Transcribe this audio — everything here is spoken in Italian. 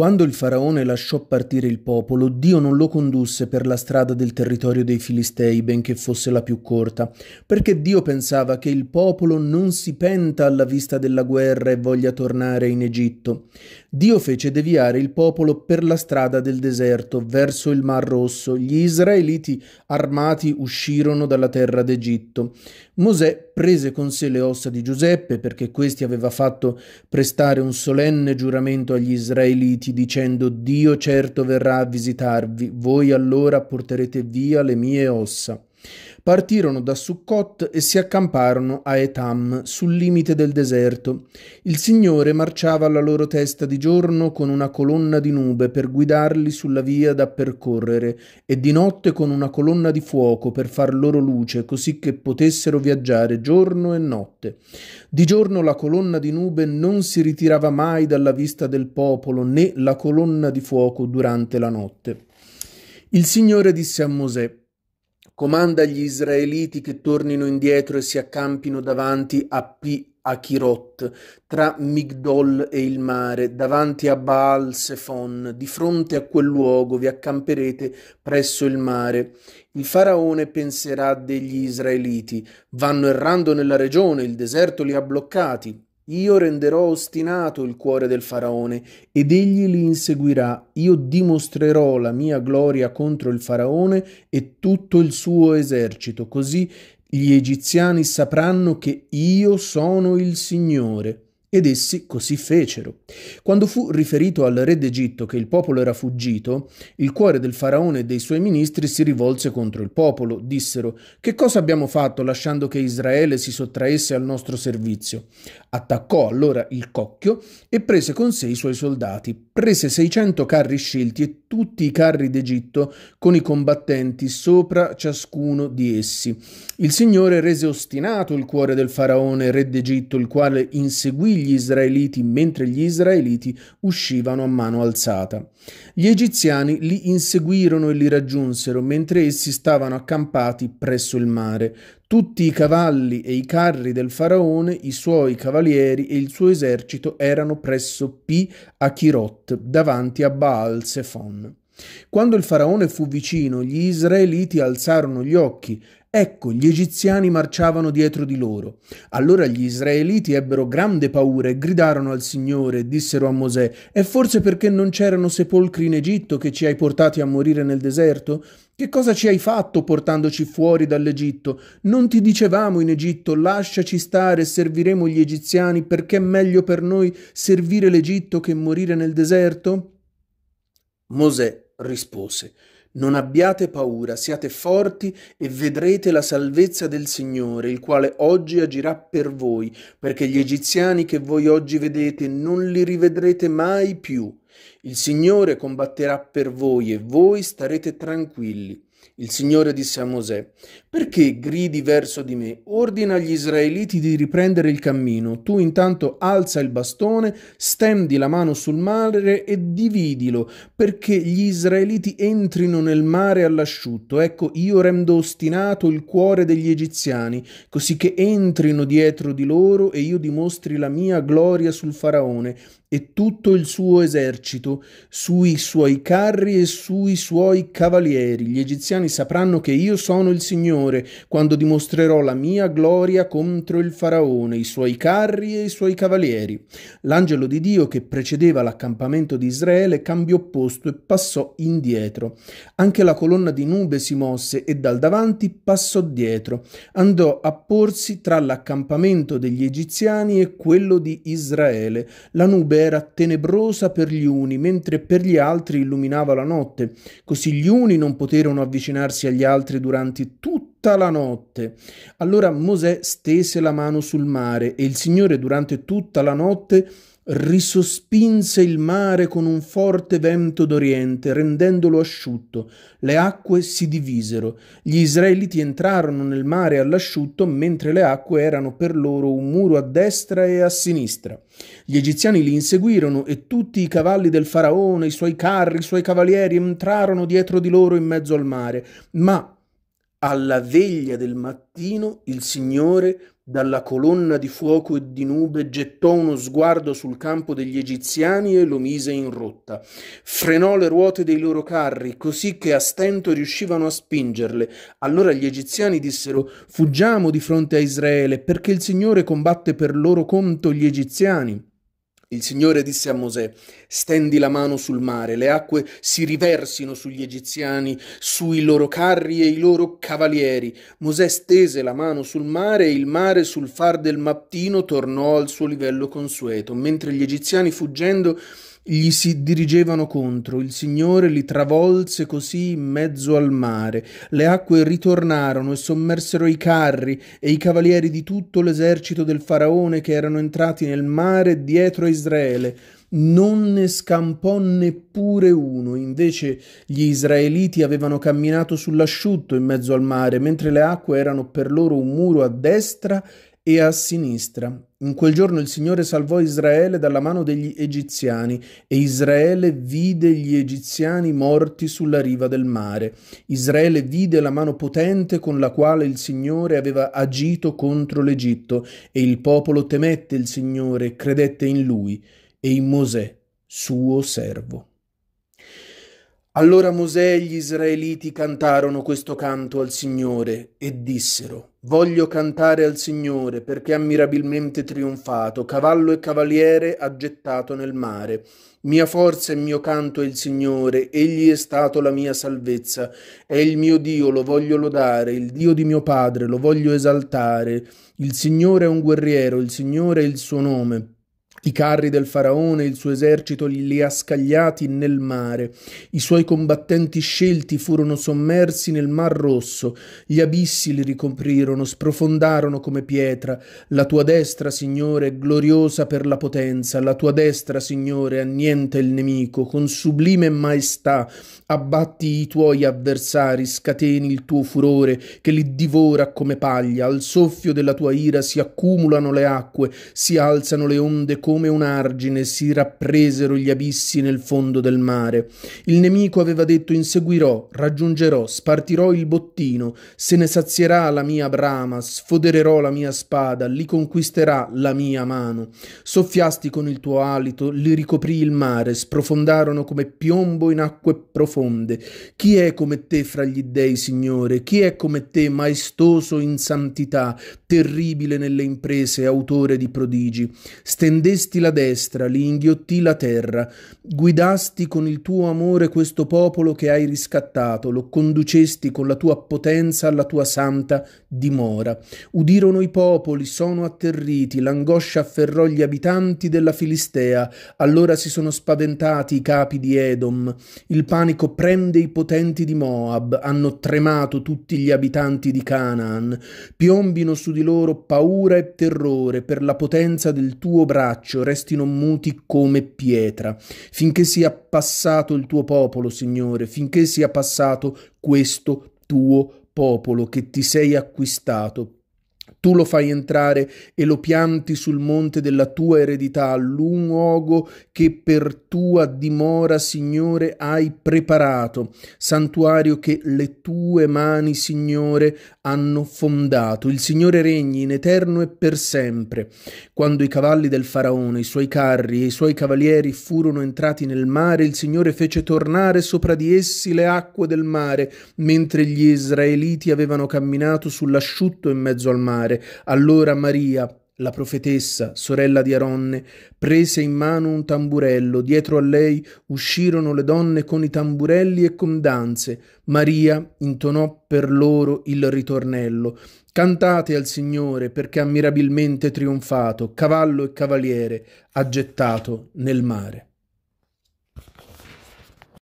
Quando il faraone lasciò partire il popolo, Dio non lo condusse per la strada del territorio dei Filistei, benché fosse la più corta, perché Dio pensava che il popolo non si penta alla vista della guerra e voglia tornare in Egitto. Dio fece deviare il popolo per la strada del deserto, verso il Mar Rosso. Gli israeliti armati uscirono dalla terra d'Egitto. Mosè prese con sé le ossa di Giuseppe, perché questi aveva fatto prestare un solenne giuramento agli israeliti, dicendo Dio certo verrà a visitarvi, voi allora porterete via le mie ossa. Partirono da Succot e si accamparono a Etam, sul limite del deserto. Il Signore marciava alla loro testa di giorno con una colonna di nube per guidarli sulla via da percorrere e di notte con una colonna di fuoco per far loro luce così che potessero viaggiare giorno e notte. Di giorno la colonna di nube non si ritirava mai dalla vista del popolo né la colonna di fuoco durante la notte. Il Signore disse a Mosè comanda agli israeliti che tornino indietro e si accampino davanti a Pi Achirot, tra Migdol e il mare, davanti a Baal Sefon, di fronte a quel luogo vi accamperete presso il mare. Il faraone penserà degli israeliti, vanno errando nella regione, il deserto li ha bloccati, io renderò ostinato il cuore del faraone ed egli li inseguirà. Io dimostrerò la mia gloria contro il faraone e tutto il suo esercito, così gli egiziani sapranno che io sono il Signore. Ed essi così fecero. Quando fu riferito al re d'Egitto che il popolo era fuggito, il cuore del faraone e dei suoi ministri si rivolse contro il popolo. Dissero: Che cosa abbiamo fatto lasciando che Israele si sottraesse al nostro servizio? Attaccò allora il cocchio e prese con sé i suoi soldati. Prese 600 carri scelti e tutti i carri d'Egitto con i combattenti sopra ciascuno di essi. Il Signore rese ostinato il cuore del faraone, re d'Egitto, il quale inseguì gli israeliti mentre gli israeliti uscivano a mano alzata. Gli egiziani li inseguirono e li raggiunsero mentre essi stavano accampati presso il mare. Tutti i cavalli e i carri del faraone, i suoi cavalieri e il suo esercito erano presso Pi a Chirot, davanti a Baal Sefon. Quando il faraone fu vicino, gli israeliti alzarono gli occhi Ecco, gli egiziani marciavano dietro di loro. Allora gli israeliti ebbero grande paura e gridarono al Signore, dissero a Mosè, è forse perché non c'erano sepolcri in Egitto che ci hai portati a morire nel deserto? Che cosa ci hai fatto portandoci fuori dall'Egitto? Non ti dicevamo in Egitto, lasciaci stare e serviremo gli egiziani perché è meglio per noi servire l'Egitto che morire nel deserto? Mosè rispose, non abbiate paura, siate forti e vedrete la salvezza del Signore, il quale oggi agirà per voi, perché gli egiziani che voi oggi vedete non li rivedrete mai più. Il Signore combatterà per voi e voi starete tranquilli. Il Signore disse a Mosè, perché gridi verso di me? Ordina agli israeliti di riprendere il cammino. Tu intanto alza il bastone, stendi la mano sul mare e dividilo, perché gli israeliti entrino nel mare all'asciutto. Ecco, io rendo ostinato il cuore degli egiziani, così che entrino dietro di loro e io dimostri la mia gloria sul faraone e tutto il suo esercito, sui suoi carri e sui suoi cavalieri. Gli egiziani sapranno che io sono il Signore, quando dimostrerò la mia gloria contro il Faraone, i suoi carri e i suoi cavalieri. L'angelo di Dio che precedeva l'accampamento di Israele cambiò posto e passò indietro. Anche la colonna di nube si mosse e dal davanti passò dietro. Andò a porsi tra l'accampamento degli egiziani e quello di Israele. La nube era tenebrosa per gli uni, mentre per gli altri illuminava la notte, così gli uni non poterono avvicinarsi agli altri durante tutta la notte. Allora Mosè stese la mano sul mare e il Signore durante tutta la notte risospinse il mare con un forte vento d'oriente, rendendolo asciutto. Le acque si divisero. Gli israeliti entrarono nel mare all'asciutto, mentre le acque erano per loro un muro a destra e a sinistra. Gli egiziani li inseguirono e tutti i cavalli del faraone, i suoi carri, i suoi cavalieri entrarono dietro di loro in mezzo al mare. Ma alla veglia del mattino il Signore dalla colonna di fuoco e di nube gettò uno sguardo sul campo degli egiziani e lo mise in rotta. Frenò le ruote dei loro carri, così che a stento riuscivano a spingerle. Allora gli egiziani dissero Fuggiamo di fronte a Israele, perché il Signore combatte per loro conto gli egiziani. Il Signore disse a Mosè, stendi la mano sul mare, le acque si riversino sugli egiziani, sui loro carri e i loro cavalieri. Mosè stese la mano sul mare e il mare sul far del mattino tornò al suo livello consueto, mentre gli egiziani fuggendo gli si dirigevano contro, il Signore li travolse così in mezzo al mare, le acque ritornarono e sommersero i carri e i cavalieri di tutto l'esercito del faraone che erano entrati nel mare dietro a Israele. Non ne scampò neppure uno, invece gli israeliti avevano camminato sull'asciutto in mezzo al mare, mentre le acque erano per loro un muro a destra e a sinistra. In quel giorno il Signore salvò Israele dalla mano degli egiziani e Israele vide gli egiziani morti sulla riva del mare. Israele vide la mano potente con la quale il Signore aveva agito contro l'Egitto e il popolo temette il Signore credette in lui e in Mosè, suo servo. Allora Mosè e gli Israeliti cantarono questo canto al Signore e dissero, Voglio cantare al Signore perché ha mirabilmente trionfato, cavallo e cavaliere ha gettato nel mare. Mia forza e mio canto è il Signore, egli è stato la mia salvezza, è il mio Dio, lo voglio lodare, il Dio di mio padre, lo voglio esaltare. Il Signore è un guerriero, il Signore è il suo nome. I carri del faraone e il suo esercito li ha scagliati nel mare, i suoi combattenti scelti furono sommersi nel Mar Rosso, gli abissi li ricoprirono, sprofondarono come pietra. La tua destra, Signore, è gloriosa per la potenza, la tua destra, Signore, annienta il nemico, con sublime maestà abbatti i tuoi avversari, scateni il tuo furore che li divora come paglia, al soffio della tua ira si accumulano le acque, si alzano le onde come come un argine si rappresero gli abissi nel fondo del mare. Il nemico aveva detto inseguirò, raggiungerò, spartirò il bottino, se ne sazierà la mia brama, sfodererò la mia spada, li conquisterà la mia mano. Soffiasti con il tuo alito, li ricoprì il mare, sprofondarono come piombo in acque profonde. Chi è come te fra gli dei, Signore? Chi è come te, maestoso in santità, terribile nelle imprese, autore di prodigi? Stendesti Presti la destra, li inghiottì la terra, guidasti con il tuo amore questo popolo che hai riscattato, lo conducesti con la tua potenza alla tua santa dimora. Udirono i popoli, sono atterriti, l'angoscia afferrò gli abitanti della Filistea, allora si sono spaventati i capi di Edom, il panico prende i potenti di Moab, hanno tremato tutti gli abitanti di Canaan, piombino su di loro paura e terrore per la potenza del tuo braccio, braccio restino muti come pietra, finché sia passato il tuo popolo, Signore, finché sia passato questo tuo popolo che ti sei acquistato tu lo fai entrare e lo pianti sul monte della tua eredità, luogo che per tua dimora, Signore, hai preparato, santuario che le tue mani, Signore, hanno fondato. Il Signore regni in eterno e per sempre. Quando i cavalli del Faraone, i suoi carri e i suoi cavalieri furono entrati nel mare, il Signore fece tornare sopra di essi le acque del mare, mentre gli israeliti avevano camminato sull'asciutto in mezzo al mare parlare. Allora Maria, la profetessa, sorella di Aronne, prese in mano un tamburello, dietro a lei uscirono le donne con i tamburelli e con danze. Maria intonò per loro il ritornello. Cantate al Signore perché ha mirabilmente trionfato, cavallo e cavaliere, ha gettato nel mare.